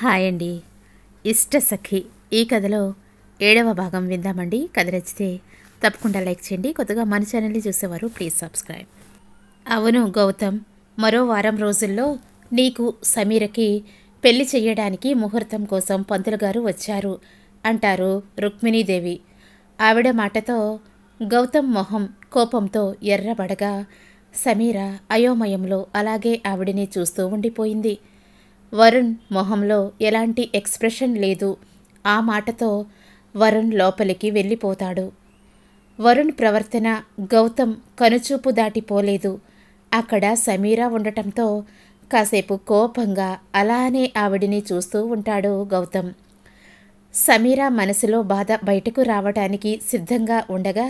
hi అండి ఇష్ట సఖి ఈ కథలో ఏడవ భాగం విందామండి కథ నచ్చితే తప్పకుండా లైక్ చేయండి కొత్తగా మన ఛానల్ని చూసేవారు ప్లీజ్ సబ్స్క్రైబ్ అవును గౌతమ్ మరో వారం రోజుల్లో నీకు సమీరకి పెళ్లి చేయడానికి ముహూర్తం కోసం పంతులు గారు వచ్చారు అంటారు రుక్మిణీదేవి ఆవిడ మాటతో గౌతమ్ మొహం కోపంతో ఎర్రబడగా సమీర అయోమయంలో అలాగే ఆవిడని చూస్తూ ఉండిపోయింది వరుణ్ మొహంలో ఎలాంటి ఎక్స్ప్రెషన్ లేదు ఆ మాటతో వరుణ్ లోపలికి వెళ్ళిపోతాడు వరుణ్ ప్రవర్తన గౌతమ్ కనుచూపు దాటిపోలేదు అక్కడ సమీరా ఉండటంతో కాసేపు కోపంగా అలానే ఆవిడిని చూస్తూ ఉంటాడు గౌతమ్ సమీరా మనసులో బాధ బయటకు రావటానికి సిద్ధంగా ఉండగా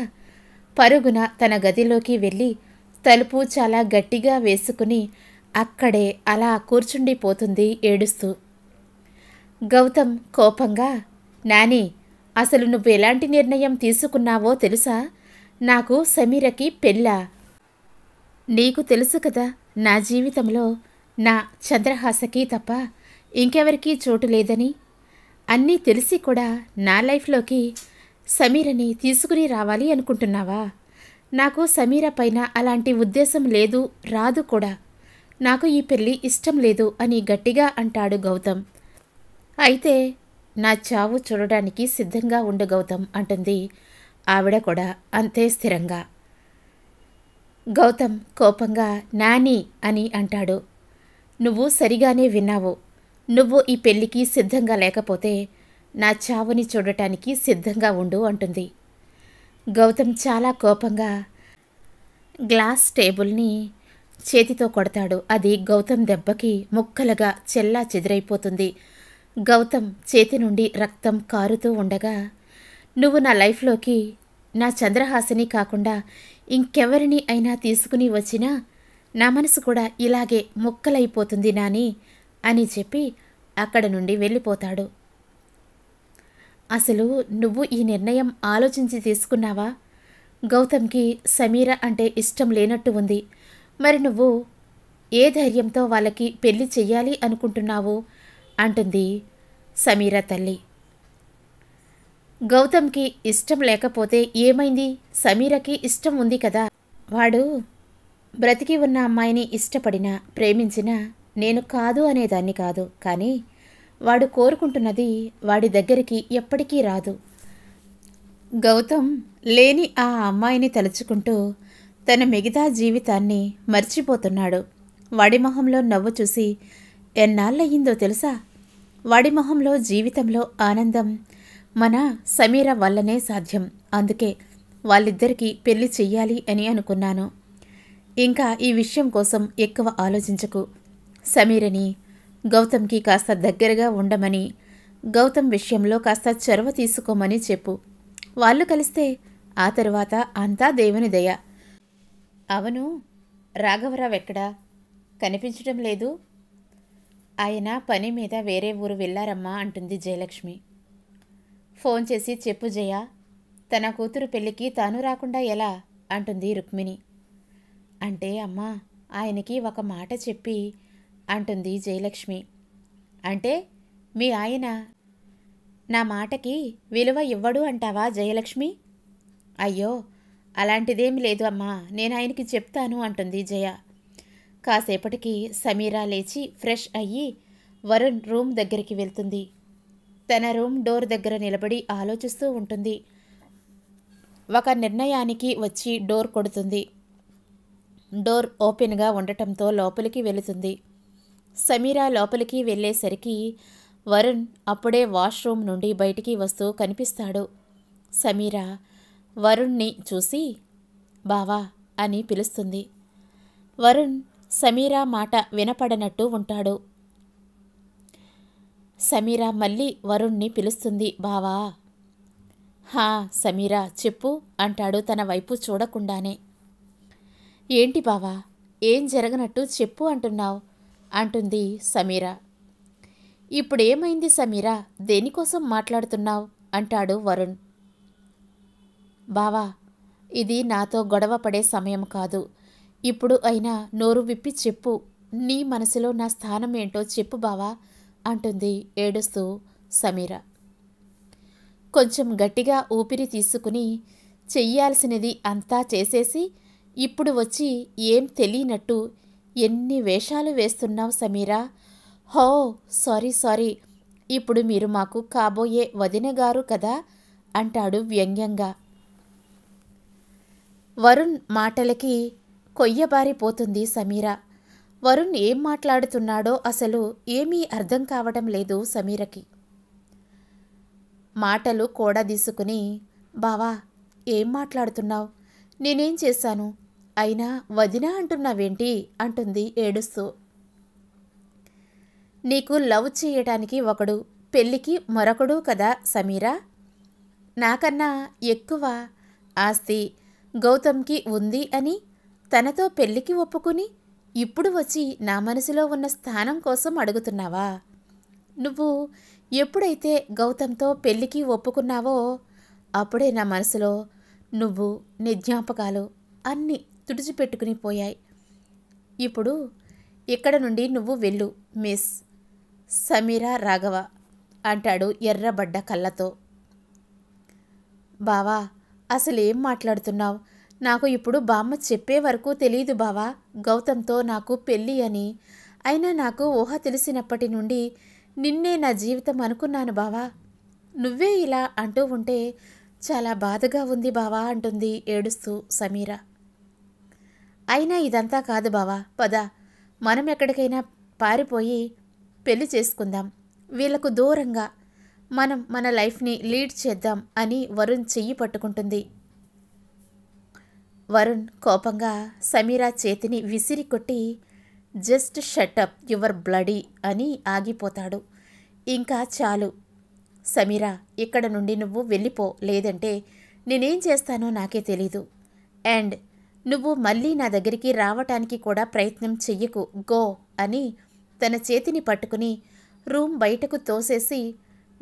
పరుగున తన గదిలోకి వెళ్ళి తలుపు చాలా గట్టిగా వేసుకుని అక్కడే అలా కూర్చుండిపోతుంది ఏడుస్తూ గౌతమ్ కోపంగా నాని అసలు నువ్వు ఎలాంటి నిర్ణయం తీసుకున్నావో తెలుసా నాకు సమీరకి పెళ్ళ నీకు తెలుసు కదా నా జీవితంలో నా చంద్రహాసకి తప్ప ఇంకెవరికీ చోటు లేదని అన్నీ తెలిసి కూడా నా లైఫ్లోకి సమీరని తీసుకుని రావాలి అనుకుంటున్నావా నాకు సమీర పైన అలాంటి ఉద్దేశం లేదు రాదు కూడా నాకు ఈ పెళ్ళి ఇష్టం లేదు అని గట్టిగా అంటాడు గౌతమ్ అయితే నా చావు చూడడానికి సిద్ధంగా ఉండు గౌతమ్ అంటుంది ఆవిడ కూడా అంతే స్థిరంగా గౌతమ్ కోపంగా నాని అని అంటాడు నువ్వు సరిగానే విన్నావు నువ్వు ఈ పెళ్లికి సిద్ధంగా లేకపోతే నా చావుని చూడటానికి సిద్ధంగా ఉండు అంటుంది గౌతమ్ చాలా కోపంగా గ్లాస్ టేబుల్ని చేతితో కొడతాడు అది గౌతమ్ దెబ్బకి ముక్కలుగా చెల్లా చెదిరైపోతుంది గౌతమ్ చేతి నుండి రక్తం కారుతూ ఉండగా నువ్వు నా లైఫ్లోకి నా చంద్రహాసిని కాకుండా ఇంకెవరిని అయినా తీసుకుని వచ్చినా నా మనసు కూడా ఇలాగే ముక్కలైపోతుంది నాని అని చెప్పి అక్కడ నుండి వెళ్ళిపోతాడు అసలు నువ్వు ఈ నిర్ణయం ఆలోచించి తీసుకున్నావా గౌతమ్కి సమీర అంటే ఇష్టం లేనట్టు ఉంది మరి నువ్వు ఏ ధైర్యంతో వాళ్ళకి పెళ్లి చెయ్యాలి అనుకుంటున్నావు అంటుంది సమీరా తల్లి గౌతమ్కి ఇష్టం లేకపోతే ఏమైంది సమీరకి ఇష్టం ఉంది కదా వాడు బ్రతికి ఉన్న అమ్మాయిని ఇష్టపడినా ప్రేమించినా నేను కాదు అనేదాన్ని కాదు కానీ వాడు కోరుకుంటున్నది వాడి దగ్గరికి ఎప్పటికీ రాదు గౌతమ్ లేని ఆ అమ్మాయిని తలుచుకుంటూ తన మిగతా జీవితాన్ని మర్చిపోతున్నాడు వాడి మొహంలో నవ్వు చూసి ఎన్నాళ్ళయిందో తెలుసా వాడి మొహంలో జీవితంలో ఆనందం మన సమీర వల్లనే సాధ్యం అందుకే వాళ్ళిద్దరికీ పెళ్లి చెయ్యాలి అని అనుకున్నాను ఇంకా ఈ విషయం కోసం ఎక్కువ ఆలోచించకు సమీరని గౌతమ్కి కాస్త దగ్గరగా ఉండమని గౌతమ్ విషయంలో కాస్త చొరవ తీసుకోమని చెప్పు వాళ్ళు కలిస్తే ఆ తర్వాత అంతా దేవుని దయ అవును రాఘవరావు ఎక్కడా కనిపించడం లేదు ఆయన పని మీద వేరే ఊరు వెళ్ళారమ్మా అంటుంది జయలక్ష్మి ఫోన్ చేసి చెప్పు జయ తన కూతురు పెళ్ళికి తాను రాకుండా ఎలా అంటుంది రుక్మిణి అంటే అమ్మా ఆయనకి ఒక మాట చెప్పి అంటుంది జయలక్ష్మి అంటే మీ ఆయన నా మాటకి విలువ ఇవ్వడు అంటావా జయలక్ష్మి అయ్యో అలాంటిదేమి లేదు అమ్మా నేను ఆయనకి చెప్తాను అంటుంది జయ కాసేపటికి సమీరా లేచి ఫ్రెష్ అయ్యి వరుణ్ రూమ్ దగ్గరికి వెళ్తుంది తన రూమ్ డోర్ దగ్గర నిలబడి ఆలోచిస్తూ ఉంటుంది ఒక నిర్ణయానికి వచ్చి డోర్ కొడుతుంది డోర్ ఓపెన్గా ఉండటంతో లోపలికి వెళుతుంది సమీరా లోపలికి వెళ్ళేసరికి వరుణ్ అప్పుడే వాష్రూమ్ నుండి బయటికి వస్తూ కనిపిస్తాడు సమీరా వరుణ్ణి చూసి బావా అని పిలుస్తుంది వరుణ్ సమీరా మాట వినపడనట్టు ఉంటాడు సమీరా మళ్ళీ వరుణ్ణి పిలుస్తుంది బావా హా సమీరా చెప్పు అంటాడు తన వైపు చూడకుండానే ఏంటి బావా ఏం జరగనట్టు చెప్పు అంటున్నావు అంటుంది సమీరా ఇప్పుడేమైంది సమీరా దేనికోసం మాట్లాడుతున్నావు అంటాడు వరుణ్ బావా ఇది నాతో గొడవ పడే సమయం కాదు ఇప్పుడు అయినా నోరు విప్పి చెప్పు నీ మనసులో నా స్థానం ఏంటో చెప్పు బావా అంటుంది ఏడుస్తూ సమీర కొంచెం గట్టిగా ఊపిరి తీసుకుని చెయ్యాల్సినది అంతా చేసేసి ఇప్పుడు వచ్చి ఏం తెలియనట్టు ఎన్ని వేషాలు వేస్తున్నావు సమీరా హో సారీ సారీ ఇప్పుడు మీరు మాకు కాబోయే వదినగారు కదా అంటాడు వ్యంగ్యంగా వరుణ్ మాటలకి కొయ్యబారిపోతుంది సమీర వరుణ్ ఏం మాట్లాడుతున్నాడో అసలు ఏమీ అర్థం కావడం లేదు సమీరకి మాటలు కోడదీసుకుని బావా ఏం మాట్లాడుతున్నావు నేనేం చేశాను అయినా వదినా అంటున్నావేంటి అంటుంది ఏడుస్తూ నీకు లవ్ చేయటానికి ఒకడు పెళ్ళికి మరొకడు కదా సమీరా నాకన్నా ఎక్కువ ఆస్తి గౌతమ్కి ఉంది అని తనతో పెళ్లికి ఒప్పుకుని ఇప్పుడు వచ్చి నా మనసులో ఉన్న స్థానం కోసం అడుగుతున్నావా నువ్వు ఎప్పుడైతే గౌతమ్తో పెళ్లికి ఒప్పుకున్నావో అప్పుడే నా మనసులో నువ్వు నీ జ్ఞాపకాలు అన్నీ తుడిచిపెట్టుకుని పోయాయి ఇప్పుడు ఇక్కడ నుండి నువ్వు వెళ్ళు మిస్ సమీరా రాఘవ అంటాడు ఎర్రబడ్డ కళ్ళతో బావా అసలేం మాట్లాడుతున్నావు నాకు ఇప్పుడు బామ్మ చెప్పే వరకు తెలియదు బావా గౌతంతో నాకు పెళ్ళి అని అయినా నాకు ఊహ తెలిసినప్పటి నుండి నిన్నే నా జీవితం అనుకున్నాను బావా నువ్వే ఇలా అంటూ ఉంటే చాలా బాధగా ఉంది బావా అంటుంది ఏడుస్తూ సమీర అయినా ఇదంతా కాదు బావా పద మనం ఎక్కడికైనా పారిపోయి పెళ్లి చేసుకుందాం వీళ్లకు దూరంగా మనం మన లైఫ్ని లీడ్ చేద్దాం అని వరుణ్ చెయ్యి పట్టుకుంటుంది వరుణ్ కోపంగా సమీరా చేతిని విసిరి కొట్టి జస్ట్ షటప్ యువర్ బ్లడీ అని ఆగిపోతాడు ఇంకా చాలు సమీరా ఇక్కడ నుండి నువ్వు వెళ్ళిపో లేదంటే నేనేం చేస్తానో నాకే తెలీదు అండ్ నువ్వు మళ్ళీ నా దగ్గరికి రావటానికి కూడా ప్రయత్నం చెయ్యకు గో అని తన చేతిని పట్టుకుని రూమ్ బయటకు తోసేసి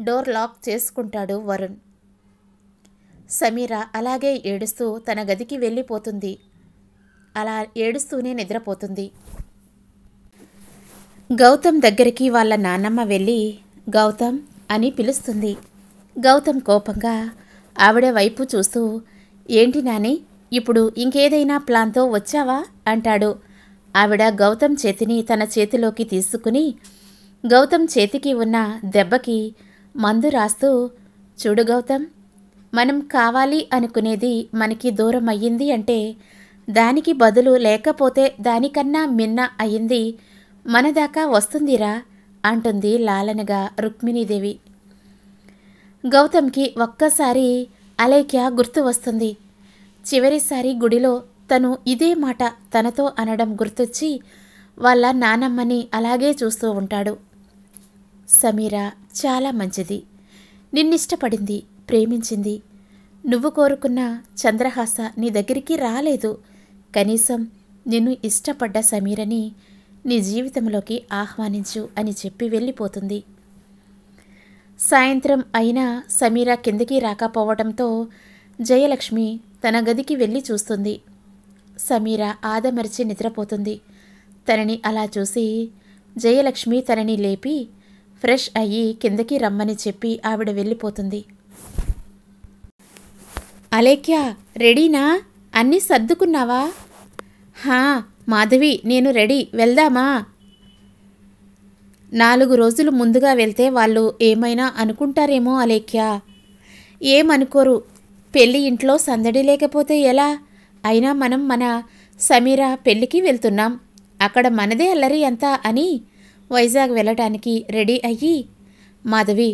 డోర్ లాక్ చేసుకుంటాడు వరుణ్ సమీర అలాగే ఏడుస్తూ తన గదికి వెళ్ళిపోతుంది అలా ఏడుస్తూనే నిద్రపోతుంది గౌతమ్ దగ్గరికి వాళ్ళ నాన్నమ్మ వెళ్ళి గౌతమ్ అని పిలుస్తుంది గౌతమ్ కోపంగా ఆవిడ వైపు చూస్తూ ఏంటి నాని ఇప్పుడు ఇంకేదైనా ప్లాన్తో వచ్చావా అంటాడు ఆవిడ గౌతమ్ చేతిని తన చేతిలోకి తీసుకుని గౌతమ్ చేతికి ఉన్న దెబ్బకి మందు రాస్తూ చూడు గౌతమ్ మనం కావాలి అనుకునేది మనకి దూరం అయ్యింది అంటే దానికి బదులు లేకపోతే దానికన్నా మిన్న అయింది మన దాకా వస్తుందిరా అంటుంది లాలనగా రుక్మిణీదేవి గౌతమ్కి ఒక్కసారి అలేఖ్య గుర్తు వస్తుంది చివరిసారి గుడిలో తను ఇదే మాట తనతో అనడం గుర్తొచ్చి వాళ్ళ నానమ్మని అలాగే చూస్తూ ఉంటాడు సమీర చాలా మంచిది నిన్నిష్టపడింది ప్రేమించింది నువ్వు కోరుకున్న చంద్రహాస నీ దగ్గరికి రాలేదు కనీసం నిన్ను ఇష్టపడ్డ సమీరని నీ జీవితంలోకి ఆహ్వానించు అని చెప్పి వెళ్ళిపోతుంది సాయంత్రం అయినా సమీర కిందకి రాకపోవడంతో జయలక్ష్మి తన గదికి వెళ్ళి చూస్తుంది సమీర ఆదమరిచి నిద్రపోతుంది తనని అలా చూసి జయలక్ష్మి తనని లేపి ఫ్రెష్ అయ్యి కిందకి రమ్మని చెప్పి ఆవిడ వెళ్ళిపోతుంది అలేఖ్య రెడీనా అన్నీ సర్దుకున్నావా హా మాధవి నేను రెడీ వెళ్దామా నాలుగు రోజులు ముందుగా వెళ్తే వాళ్ళు ఏమైనా అనుకుంటారేమో అలేఖ్య ఏమనుకోరు పెళ్ళి ఇంట్లో సందడి లేకపోతే ఎలా అయినా మనం మన సమీర పెళ్ళికి వెళ్తున్నాం అక్కడ మనదే అల్లరి అంతా అని వైజాగ్ వెళ్ళటానికి రెడీ అయ్యి మాధవి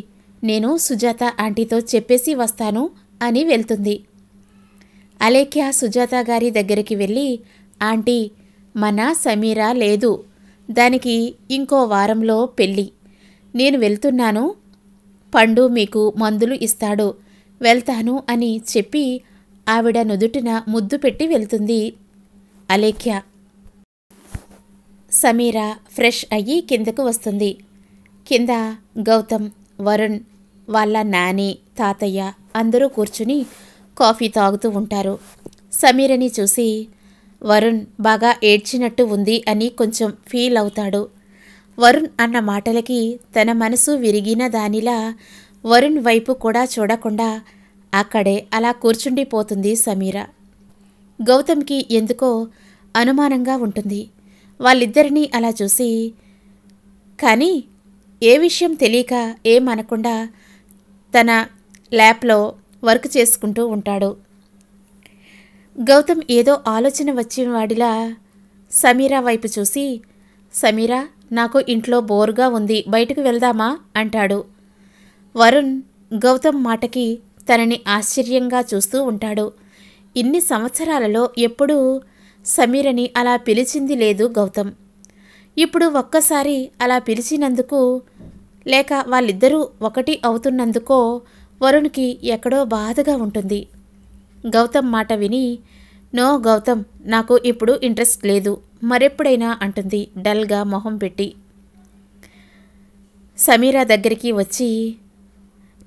నేను సుజాత ఆంటీతో చెప్పేసి వస్తాను అని వెళ్తుంది అలేఖ్య సుజాత గారి దగ్గరికి వెళ్ళి ఆంటీ మన సమీరా లేదు దానికి ఇంకో వారంలో పెళ్ళి నేను వెళ్తున్నాను పండు మీకు మందులు ఇస్తాడు వెళ్తాను అని చెప్పి ఆవిడ నుదుటిన ముద్దు పెట్టి వెళ్తుంది అలేఖ్యా సమీర ఫ్రెష్ అయ్యి కిందకు వస్తుంది కింద గౌతమ్ వరుణ్ వాళ్ళ నాని తాతయ్య అందరూ కూర్చుని కాఫీ తాగుతూ ఉంటారు సమీరని చూసి వరుణ్ బాగా ఏడ్చినట్టు ఉంది అని కొంచెం ఫీల్ అవుతాడు వరుణ్ అన్న మాటలకి తన మనసు విరిగిన దానిలా వరుణ్ వైపు కూడా చూడకుండా అక్కడే అలా కూర్చుండిపోతుంది సమీర గౌతమ్కి ఎందుకో అనుమానంగా ఉంటుంది వాళ్ళిద్దరినీ అలా చూసి కానీ ఏ విషయం తెలియక ఏమనకుండా తన ల్యాబ్లో వర్క్ చేసుకుంటూ ఉంటాడు గౌతమ్ ఏదో ఆలోచన వచ్చిన వాడిలా సమీరా వైపు చూసి సమీరా నాకు ఇంట్లో బోరుగా ఉంది బయటకు వెళ్దామా అంటాడు వరుణ్ గౌతమ్ మాటకి తనని ఆశ్చర్యంగా చూస్తూ ఉంటాడు ఇన్ని సంవత్సరాలలో ఎప్పుడూ సమీరని అలా పిలిచింది లేదు గౌతమ్ ఇప్పుడు ఒక్కసారి అలా పిలిచినందుకు లేక వాళ్ళిద్దరూ ఒకటి అవుతున్నందుకో వరుణ్కి ఎక్కడో బాధగా ఉంటుంది గౌతమ్ మాట విని నో గౌతమ్ నాకు ఇప్పుడు ఇంట్రెస్ట్ లేదు మరెప్పుడైనా అంటుంది డల్గా మొహం పెట్టి సమీరా దగ్గరికి వచ్చి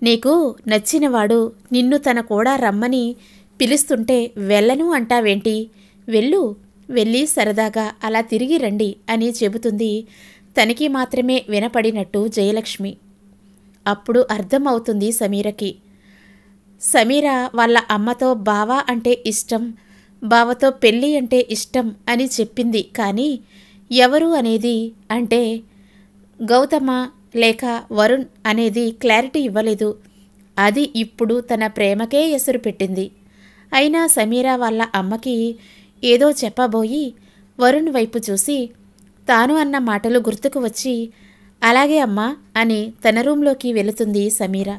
నీకు నచ్చినవాడు నిన్ను తన కూడా రమ్మని పిలుస్తుంటే వెళ్ళను అంటావేంటి వెళ్ళు వెళ్ళి సరదాగా అలా తిరిగి రండి అని చెబుతుంది తనకి మాత్రమే వినపడినట్టు జయలక్ష్మి అప్పుడు అర్థమవుతుంది సమీరకి సమీర వాళ్ళ అమ్మతో బావ అంటే ఇష్టం బావతో పెళ్ళి అంటే ఇష్టం అని చెప్పింది కానీ ఎవరు అనేది అంటే గౌతమ లేక వరుణ్ అనేది క్లారిటీ ఇవ్వలేదు అది ఇప్పుడు తన ప్రేమకే ఎసురు పెట్టింది అయినా సమీరా వాళ్ళ అమ్మకి ఏదో చెప్పబోయి వరుణ్ వైపు చూసి తాను అన్న మాటలు గుర్తుకు వచ్చి అలాగే అమ్మా అని తన రూంలోకి వెళుతుంది సమీర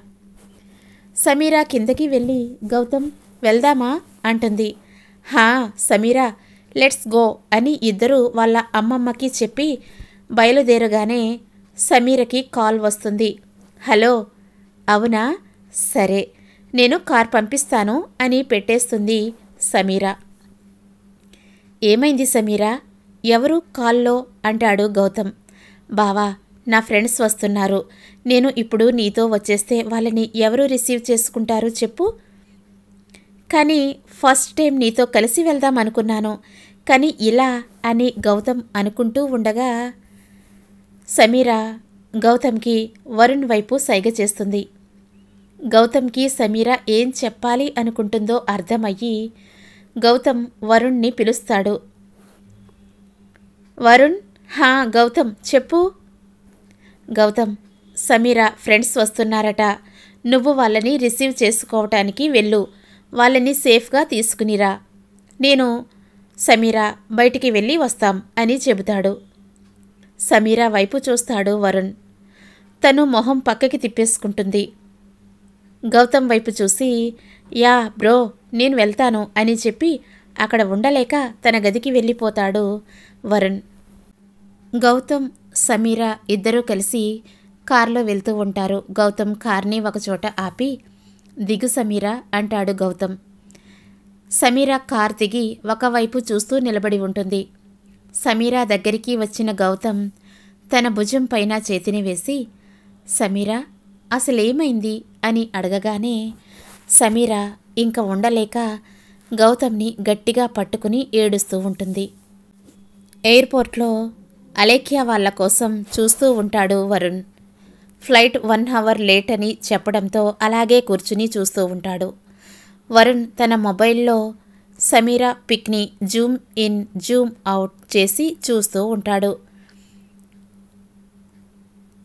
సమీర కిందకి వెళ్ళి గౌతమ్ వెళ్దామా అంటుంది హా సమీర లెట్స్ గో అని ఇద్దరూ వాళ్ళ అమ్మమ్మకి చెప్పి బయలుదేరగానే సమీరకి కాల్ వస్తుంది హలో అవునా సరే నేను కార్ పంపిస్తాను అని పెట్టేస్తుంది సమీరా ఏమైంది సమీరా ఎవరు కాల్లో అంటాడు గౌతమ్ బావా నా ఫ్రెండ్స్ వస్తున్నారు నేను ఇప్పుడు నీతో వచ్చేస్తే వాళ్ళని ఎవరు రిసీవ్ చేసుకుంటారు చెప్పు కానీ ఫస్ట్ టైం నీతో కలిసి వెళ్దాం అనుకున్నాను కానీ ఇలా అని గౌతమ్ అనుకుంటూ ఉండగా సమీరా గౌతమ్కి వరుణ్ వైపు సైగ చేస్తుంది గౌతమ్కి సమీరా ఏం చెప్పాలి అనుకుంటుందో అర్థమయ్యి గౌతమ్ వరుణ్ని పిలుస్తాడు వరుణ్ హా గౌతమ్ చెప్పు గౌతమ్ సమీర ఫ్రెండ్స్ వస్తున్నారట నువ్వు వాళ్ళని రిసీవ్ చేసుకోవటానికి వెళ్ళు వాళ్ళని సేఫ్గా తీసుకునిరా నేను సమీర బయటికి వెళ్ళి వస్తాం అని చెబుతాడు సమీర వైపు చూస్తాడు వరుణ్ తను మొహం పక్కకి తిప్పేసుకుంటుంది గౌతమ్ వైపు చూసి యా బ్రో నేను వెళ్తాను అని చెప్పి అక్కడ ఉండలేక తన గదికి వెళ్ళిపోతాడు వరుణ్ గౌతమ్ సమీరా ఇద్దరూ కలిసి కారులో వెళ్తూ ఉంటారు గౌతమ్ కార్ని ఒకచోట ఆపి దిగు సమీరా అంటాడు గౌతమ్ సమీరా కార్ దిగి ఒకవైపు చూస్తూ నిలబడి ఉంటుంది సమీరా దగ్గరికి వచ్చిన గౌతమ్ తన భుజం పైన చేతిని వేసి సమీరా అసలేమైంది అని అడగగానే సమీర ఇంకా ఉండలేక గౌతమ్ని గట్టిగా పట్టుకుని ఏడుస్తూ ఉంటుంది ఎయిర్పోర్ట్లో అలేఖ్యా వాళ్ళ కోసం చూస్తూ ఉంటాడు Varun flight one hour late అని చెప్పడంతో అలాగే కూర్చుని చూస్తూ ఉంటాడు వరుణ్ తన మొబైల్లో సమీరా పిక్ని జూమ్ ఇన్ జూమ్ అవుట్ చేసి చూస్తూ ఉంటాడు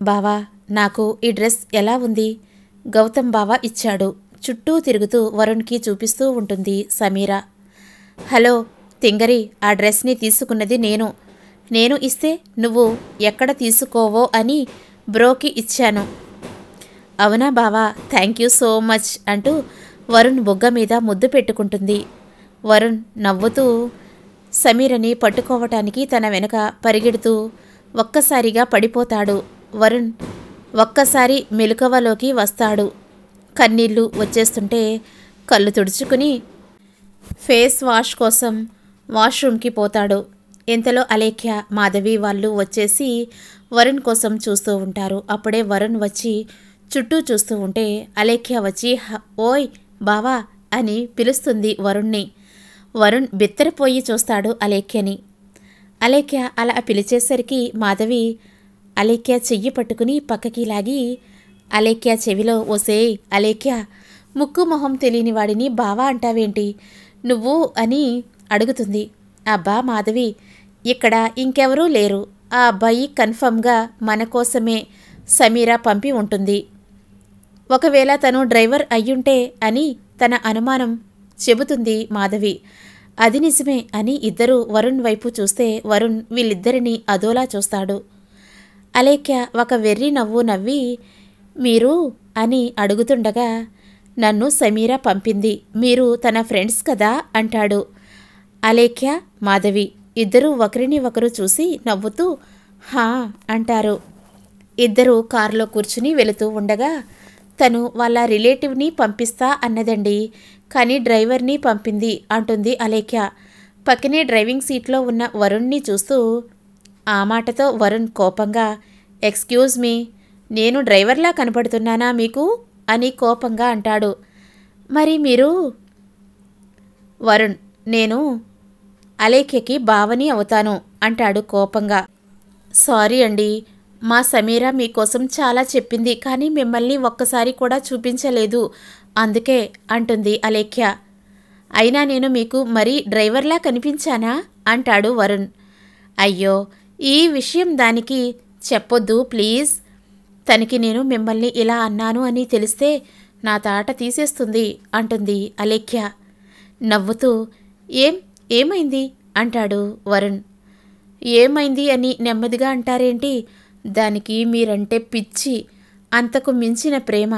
బావా నాకు ఈ డ్రెస్ ఎలా ఉంది గౌతమ్ బావ ఇచ్చాడు చుట్టూ తిరుగుతూ వరుణ్కి చూపిస్తూ ఉంటుంది సమీర హలో తింగరి ఆ డ్రెస్ని తీసుకున్నది నేను నేను ఇస్తే నువ్వు ఎక్కడ తీసుకోవో అని బ్రోకి ఇచ్చాను అవునా బావా థ్యాంక్ యూ సో మచ్ అంటూ వరుణ్ బొగ్గ మీద ముద్దు పెట్టుకుంటుంది వరుణ్ నవ్వుతూ సమీరని పట్టుకోవటానికి తన వెనుక పరిగెడుతూ ఒక్కసారిగా పడిపోతాడు వరుణ్ ఒక్కసారి మెలుకవలోకి వస్తాడు కన్నీళ్ళు వచ్చేస్తుంటే కళ్ళు తుడుచుకుని ఫేస్ వాష్ కోసం వాష్రూమ్కి పోతాడు ఎంతలో అలేఖ్య మాధవి వాళ్ళు వచ్చేసి వరుణ్ కోసం చూస్తూ ఉంటారు అప్పుడే వరుణ్ వచ్చి చుట్టూ చూస్తూ ఉంటే అలేఖ్య వచ్చి ఓయ్ బావా అని పిలుస్తుంది వరుణ్ణి వరుణ్ బిత్తరపోయి చూస్తాడు అలేఖ్యని అలేఖ్య అలా పిలిచేసరికి మాధవి అలేఖ్య చెయ్యి పట్టుకుని పక్కకి లాగి అలేఖ్య చెవిలో ఓసే అలేఖ్య ముక్కు మొహం తెలియని వాడిని బావా అంటావేంటి నువ్వు అని అడుగుతుంది అబ్బా మాధవి ఇక్కడ ఇంకెవరూ లేరు ఆ అబ్బాయి కన్ఫర్మ్గా మన కోసమే సమీరా పంపి ఉంటుంది ఒకవేళ తను డ్రైవర్ అయ్యుంటే అని తన అనుమానం చెబుతుంది మాధవి అది నిజమే అని ఇద్దరు వరుణ్ వైపు చూస్తే వరుణ్ వీళ్ళిద్దరినీ అదోలా చూస్తాడు అలేఖ్య ఒక వెర్రి నవ్వు నవ్వి మీరు అని అడుగుతుండగా నన్ను సమీరా పంపింది మీరు తన ఫ్రెండ్స్ కదా అంటాడు అలేఖ్య మాధవి ఇద్దరూ ఒకరిని ఒకరు చూసి నవ్వుతూ హా అంటారు ఇద్దరు కారులో కూర్చుని వెళుతూ ఉండగా తను వాళ్ళ రిలేటివ్ని పంపిస్తా అన్నదండి కానీ డ్రైవర్ని పంపింది అంటుంది అలేఖ్య పక్కనే డ్రైవింగ్ సీట్లో ఉన్న వరుణ్ని చూస్తూ ఆ మాటతో వరుణ్ కోపంగా ఎక్స్క్యూజ్ మీ నేను డ్రైవర్లా కనపడుతున్నానా మీకు అని కోపంగా అంటాడు మరి మీరు వరుణ్ నేను అలేఖ్యకి భావని అవుతాను అంటాడు కోపంగా సారీ అండి మా సమీర మీకోసం చాలా చెప్పింది కానీ మిమ్మల్ని ఒక్కసారి కూడా చూపించలేదు అందుకే అంటుంది అలేఖ్య అయినా నేను మీకు మరీ డ్రైవర్లా కనిపించానా అంటాడు వరుణ్ అయ్యో ఈ విషయం దానికి చెప్పొద్దు ప్లీజ్ తనకి నేను మిమ్మల్ని ఇలా అన్నాను అని తెలిస్తే నా తాట తీసేస్తుంది అంటుంది అలేఖ్య నవ్వుతూ ఏం ఏమైంది అంటాడు వరుణ్ ఏమైంది అని నెమ్మదిగా అంటారేంటి దానికి మీరంటే పిచ్చి అంతకు మించిన ప్రేమ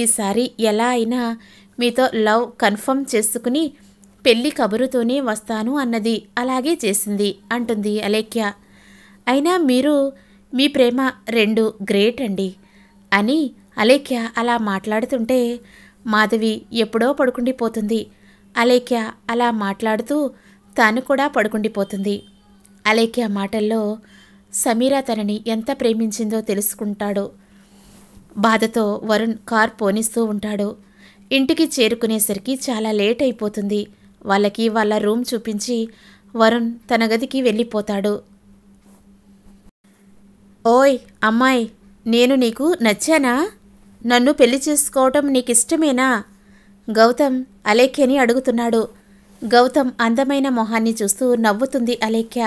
ఈసారి ఎలా అయినా మీతో లవ్ కన్ఫర్మ్ చేసుకుని పెళ్లి కబురుతోనే వస్తాను అన్నది అలాగే చేసింది అంటుంది అలేఖ్య అయినా మీరు మీ ప్రేమ రెండు గ్రేట్ అండి అని అలేఖ్య అలా మాట్లాడుతుంటే మాధవి ఎప్పుడో పడుకుండిపోతుంది అలేఖ్య అలా మాట్లాడుతూ తాను కూడా పడుకుండిపోతుంది అలేఖ్య మాటల్లో సమీరా తనని ఎంత ప్రేమించిందో తెలుసుకుంటాడు బాధతో వరుణ్ కార్ పోనిస్తూ ఉంటాడు ఇంటికి చేరుకునేసరికి చాలా లేట్ అయిపోతుంది వాళ్ళకి వాళ్ళ రూమ్ చూపించి వరుణ్ తన గదికి వెళ్ళిపోతాడు ఓయ్ అమ్మాయి నేను నీకు నచ్చానా నన్ను పెళ్లి చేసుకోవటం నీకిష్టమేనా గౌతమ్ అలేఖ్యని అడుగుతున్నాడు గౌతమ్ అందమైన మొహాన్ని చూస్తూ నవ్వుతుంది అలేఖ్య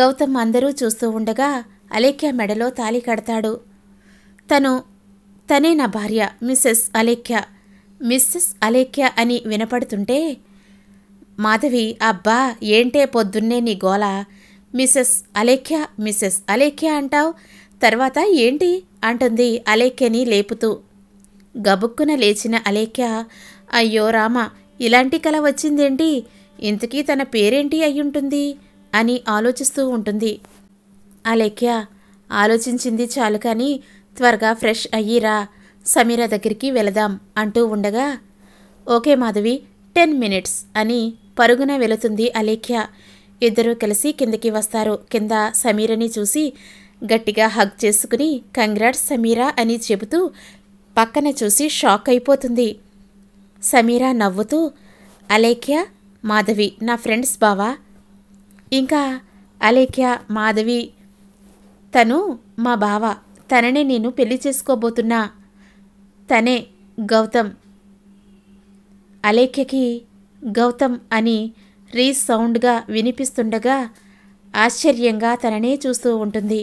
గౌతమ్ అందరూ చూస్తూ ఉండగా అలేఖ్య మెడలో తాలి కడతాడు తను తనే నా భార్య మిస్సెస్ అలేఖ్య మిస్సెస్ అలేఖ్య అని వినపడుతుంటే మాధవి అబ్బా ఏంటే పొద్దున్నే నీ గోల మిసెస్ అలేఖ్య మిసెస్ అలేఖ్య అంటావు తర్వాత ఏంటి అంటుంది అలేఖ్యని లేపుతూ గబుక్కున లేచిన అలేఖ్య అయ్యో రామ ఇలాంటి కళ వచ్చిందేంటి ఇంతకీ తన పేరేంటి అయ్యుంటుంది అని ఆలోచిస్తూ ఉంటుంది అలేఖ్య ఆలోచించింది చాలు కానీ త్వరగా ఫ్రెష్ అయ్యిరా సమీర దగ్గరికి వెళదాం అంటూ ఉండగా ఓకే మాధవి టెన్ మినిట్స్ అని పరుగున వెళుతుంది అలేఖ్య ఇద్దరూ కలిసి కిందకి వస్తారు కింద సమీరని చూసి గట్టిగా హగ్ చేసుకుని కంగ్రాట్స్ సమీరా అని చెబుతూ పక్కన చూసి షాక్ అయిపోతుంది సమీరా నవ్వుతూ అలేఖ్య మాధవి నా ఫ్రెండ్స్ బావా ఇంకా అలేఖ్య మాధవి తను మా బావ తననే నేను పెళ్లి చేసుకోబోతున్నా తనే గౌతమ్ అలేఖ్యకి గౌతమ్ అని ట్రీ సౌండ్గా వినిపిస్తుండగా ఆశ్చర్యంగా తననే చూస్తూ ఉంటుంది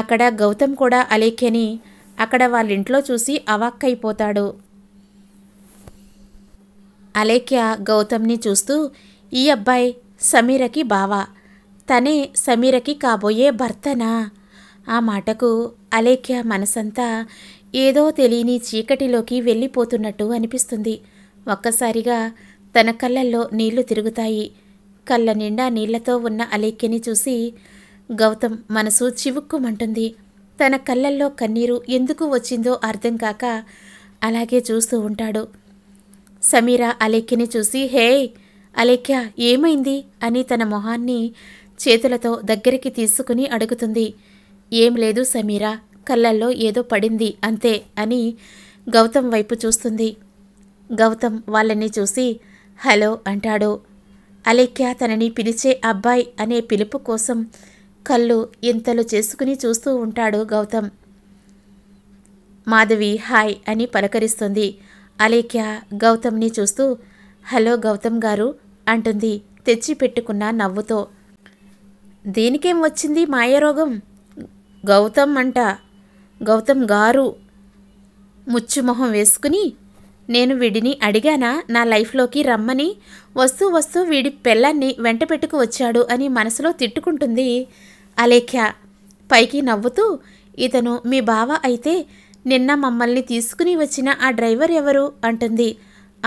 అక్కడ గౌతమ్ కూడా అలేఖ్యని అక్కడ వాళ్ళింట్లో చూసి అవాక్కైపోతాడు అలేఖ్య గౌతమ్ని చూస్తూ ఈ అబ్బాయి సమీరకి బావ తనే సమీరకి కాబోయే భర్తనా ఆ మాటకు అలేఖ్య మనసంతా ఏదో తెలియని చీకటిలోకి వెళ్ళిపోతున్నట్టు అనిపిస్తుంది ఒక్కసారిగా తన కళ్ళల్లో నీళ్లు తిరుగుతాయి కళ్ళ నిండా నీళ్లతో ఉన్న అలేఖ్యని చూసి గౌతమ్ మనసు చివుక్కుమంటుంది తన కళ్ళల్లో కన్నీరు ఎందుకు వచ్చిందో అర్థం కాక అలాగే చూస్తూ ఉంటాడు సమీర అలేఖ్యని చూసి హే అలేఖ్య ఏమైంది అని తన మొహాన్ని చేతులతో దగ్గరికి తీసుకుని అడుగుతుంది ఏం లేదు సమీర కళ్ళల్లో ఏదో పడింది అంతే అని గౌతమ్ వైపు చూస్తుంది గౌతమ్ వాళ్ళని చూసి హలో అంటాడు అలేఖ్య తనని పిలిచే అబ్బాయి అనే పిలుపు కోసం కళ్ళు ఇంతలు చేసుకుని చూస్తూ ఉంటాడు గౌతమ్ మాధవి హాయ్ అని పలకరిస్తుంది అలేఖ్య గౌతమ్ని చూస్తూ హలో గౌతమ్ గారు అంటుంది తెచ్చి పెట్టుకున్న నవ్వుతో దీనికేం వచ్చింది మాయరోగం గౌతమ్ అంట గౌతమ్ గారు ముచ్చుమొహం వేసుకుని నేను వీడిని అడిగానా నా లైఫ్లోకి రమ్మని వస్తూ వస్తూ వీడి పెళ్ళాన్ని వెంట పెట్టుకు వచ్చాడు అని మనసులో తిట్టుకుంటుంది అలేఖ్య పైకి నవ్వుతూ ఇతను మీ బావ అయితే నిన్న మమ్మల్ని తీసుకుని వచ్చిన ఆ డ్రైవర్ ఎవరు అంటుంది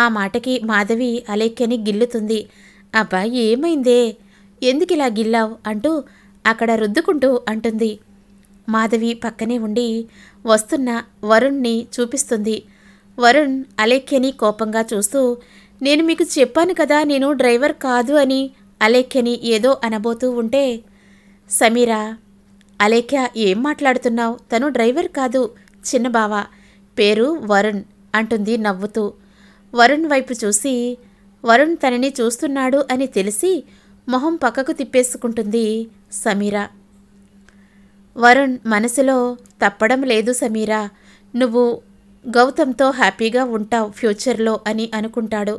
ఆ మాటకి మాధవి అలేఖ్యని గిల్లుతుంది అబ్బా ఏమైందే ఎందుకిలా గిల్లావు అంటూ అక్కడ రుద్దుకుంటూ అంటుంది మాధవి పక్కనే ఉండి వస్తున్న వరుణ్ణి చూపిస్తుంది వరుణ్ అలేఖ్యని కోపంగా చూస్తూ నేను మీకు చెప్పాను కదా నేను డ్రైవర్ కాదు అని అలేఖ్యని ఏదో అనబోతూ ఉంటే సమీరా అలేఖ్య ఏం మాట్లాడుతున్నావు తను డ్రైవర్ కాదు చిన్నబావ పేరు వరుణ్ అంటుంది నవ్వుతూ వరుణ్ వైపు చూసి వరుణ్ తనని చూస్తున్నాడు అని తెలిసి మొహం పక్కకు తిప్పేసుకుంటుంది సమీరా వరుణ్ మనసులో తప్పడం లేదు సమీరా నువ్వు గౌతమ్తో హ్యాపీగా ఉంటావు ఫ్యూచర్లో అని అనుకుంటాడు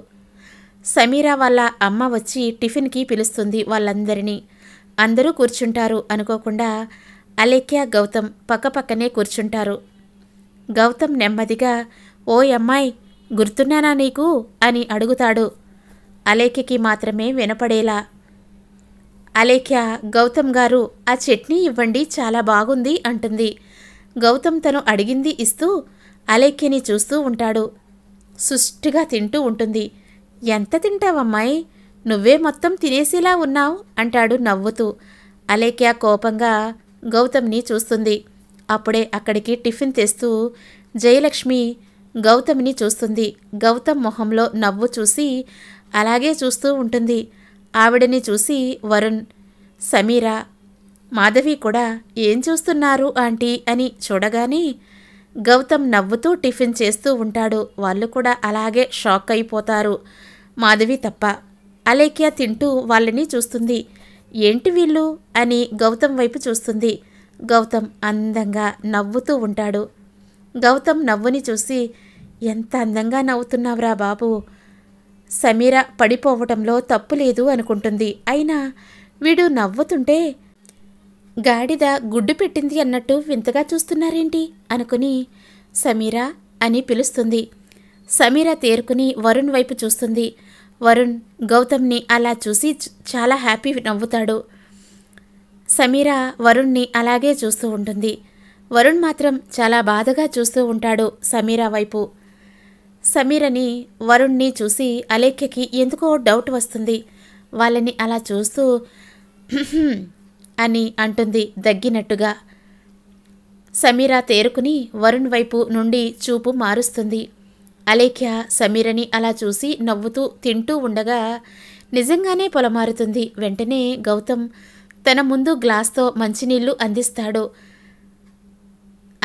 సమీరా వాళ్ళ అమ్మ వచ్చి టిఫిన్కి పిలుస్తుంది వాళ్ళందరినీ అందరూ కూర్చుంటారు అనుకోకుండా అలేఖ్య గౌతమ్ పక్కపక్కనే కూర్చుంటారు గౌతమ్ నెమ్మదిగా ఓ అమ్మాయి గుర్తున్నానా నీకు అని అడుగుతాడు అలేఖ్యకి మాత్రమే వినపడేలా అలేఖ్య గౌతమ్ గారు ఆ చట్నీ ఇవ్వండి చాలా బాగుంది అంటుంది గౌతమ్ తను అడిగింది ఇస్తూ అలెక్కిని చూస్తూ ఉంటాడు సుష్టిగా తింటూ ఉంటుంది ఎంత తింటావమ్మాయి నువ్వే మొత్తం తినేసేలా ఉన్నావు అంటాడు నవ్వుతూ అలేఖ్య కోపంగా గౌతమ్ని చూస్తుంది అప్పుడే అక్కడికి టిఫిన్ తెస్తూ జయలక్ష్మి గౌతమ్ని చూస్తుంది గౌతమ్ మొహంలో నవ్వు చూసి అలాగే చూస్తూ ఉంటుంది ఆవిడని చూసి వరుణ్ సమీరా మాధవి కూడా ఏం చూస్తున్నారు ఆంటీ అని చూడగానే గౌతమ్ నవ్వుతూ టిఫిన్ చేస్తూ ఉంటాడు వాళ్ళు కూడా అలాగే షాక్ అయిపోతారు మాధవి తప్ప అలేఖ్య తింటూ వాళ్ళని చూస్తుంది ఏంటి వీళ్ళు అని గౌతమ్ వైపు చూస్తుంది గౌతమ్ అందంగా నవ్వుతూ ఉంటాడు గౌతమ్ నవ్వుని చూసి ఎంత అందంగా నవ్వుతున్నావురా బాబు సమీర పడిపోవటంలో తప్పు లేదు అనుకుంటుంది అయినా వీడు నవ్వుతుంటే గాడిద గుడ్డు పెట్టింది అన్నట్టు వింతగా చూస్తున్నారేంటి అనుకుని సమీరా అని పిలుస్తుంది సమీర తేరుకుని వరుణ్ వైపు చూస్తుంది వరుణ్ గౌతమ్ని అలా చూసి చాలా హ్యాపీ నవ్వుతాడు సమీర వరుణ్ని అలాగే చూస్తూ ఉంటుంది వరుణ్ మాత్రం చాలా బాధగా చూస్తూ ఉంటాడు సమీరా వైపు సమీరని వరుణ్ణి చూసి అలేఖ్యకి ఎందుకో డౌట్ వస్తుంది వాళ్ళని అలా చూస్తూ అని అంటుంది దగ్గినట్టుగా సమీరా తేరుకుని వరుణ్ వైపు నుండి చూపు మారుస్తుంది అలేఖ్య సమీరని అలా చూసి నవ్వుతూ తింటూ ఉండగా నిజంగానే పొలమారుతుంది వెంటనే గౌతమ్ తన ముందు గ్లాస్తో మంచినీళ్లు అందిస్తాడు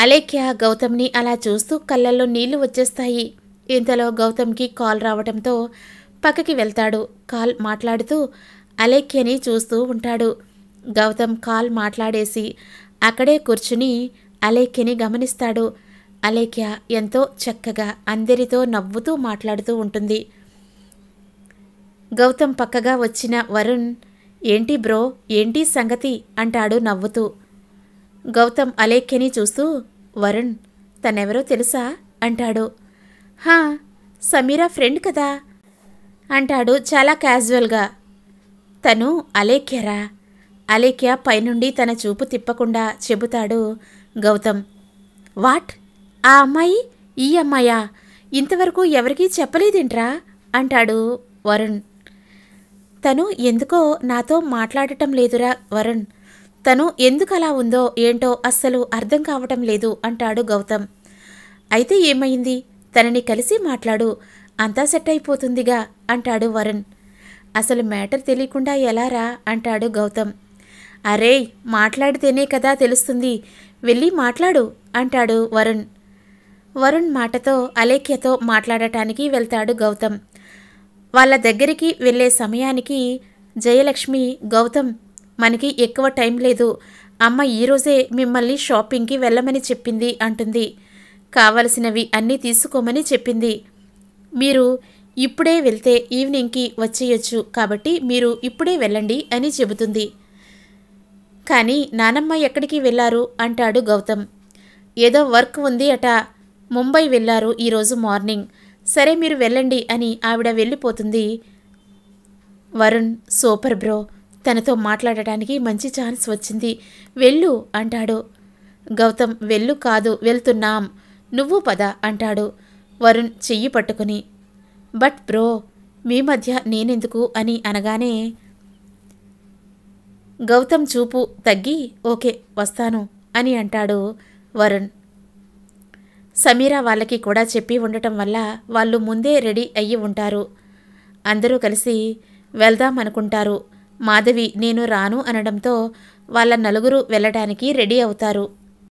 అలేఖ్య గౌతమ్ని అలా చూస్తూ కళ్ళల్లో నీళ్లు వచ్చేస్తాయి ఇంతలో గౌతమ్కి కాల్ రావడంతో పక్కకి వెళ్తాడు కాల్ మాట్లాడుతూ అలేఖ్యని చూస్తూ ఉంటాడు గౌతమ్ కాల్ మాట్లాడేసి అక్కడే కూర్చుని అలేఖ్యని గమనిస్తాడు అలేఖ్య ఎంతో చక్కగా అందరితో నవ్వుతూ మాట్లాడుతూ ఉంటుంది గౌతమ్ పక్కగా వచ్చిన వరుణ్ ఏంటి బ్రో ఏంటి సంగతి అంటాడు నవ్వుతూ గౌతమ్ అలేఖ్యని చూస్తూ వరుణ్ తనెవరో తెలుసా అంటాడు హా సమీరా ఫ్రెండ్ కదా అంటాడు చాలా క్యాజువల్గా తను అలేఖ్యరా అలేఖ్య పైనుండి తన చూపు తిప్పకుండా చెబుతాడు గౌతమ్ వాట్ ఆ అమ్మాయి ఈ అమ్మాయా ఇంతవరకు ఎవరికీ చెప్పలేదేంట్రా అంటాడు వరుణ్ తను ఎందుకో నాతో మాట్లాడటం లేదురా వరుణ్ తను ఎందుకు అలా ఉందో ఏంటో అస్సలు అర్థం కావటం లేదు అంటాడు గౌతమ్ అయితే ఏమైంది తనని కలిసి మాట్లాడు అంతా సెట్ అయిపోతుందిగా అంటాడు వరుణ్ అసలు మ్యాటర్ తెలియకుండా ఎలారా అంటాడు గౌతమ్ అరే మాట్లాడితేనే కదా తెలుస్తుంది వెళ్ళి మాట్లాడు అంటాడు వరుణ్ వరుణ్ మాటతో అలేఖ్యతో మాట్లాడటానికి వెళ్తాడు గౌతమ్ వాళ్ళ దగ్గరికి వెళ్ళే సమయానికి జయలక్ష్మి గౌతమ్ మనకి ఎక్కువ టైం లేదు అమ్మ ఈరోజే మిమ్మల్ని షాపింగ్కి వెళ్ళమని చెప్పింది అంటుంది కావలసినవి అన్నీ తీసుకోమని చెప్పింది మీరు ఇప్పుడే వెళ్తే ఈవినింగ్కి వచ్చేయొచ్చు కాబట్టి మీరు ఇప్పుడే వెళ్ళండి అని చెబుతుంది కానీ నానమ్మ ఎక్కడికి వెళ్ళారు అంటాడు గౌతమ్ ఏదో వర్క్ ఉంది అట ముంబై వెళ్ళారు ఈరోజు మార్నింగ్ సరే మీరు వెళ్ళండి అని ఆవిడ వెళ్ళిపోతుంది వరుణ్ సూపర్ బ్రో తనతో మాట్లాడటానికి మంచి ఛాన్స్ వచ్చింది వెళ్ళు అంటాడు గౌతమ్ వెళ్ళు కాదు వెళ్తున్నాం నువ్వు పద అంటాడు వరుణ్ చెయ్యి పట్టుకుని బట్ బ్రో మీ మధ్య నేనెందుకు అని అనగానే గౌతమ్ చూపు తగ్గి ఓకే వస్తాను అని అంటాడు వరుణ్ సమీరా వాళ్ళకి కూడా చెప్పి ఉండటం వల్ల వాళ్ళు ముందే రెడీ అయ్యి ఉంటారు అందరూ కలిసి వెళ్దాం అనుకుంటారు మాధవి నేను రాను అనడంతో వాళ్ళ నలుగురు వెళ్ళడానికి రెడీ అవుతారు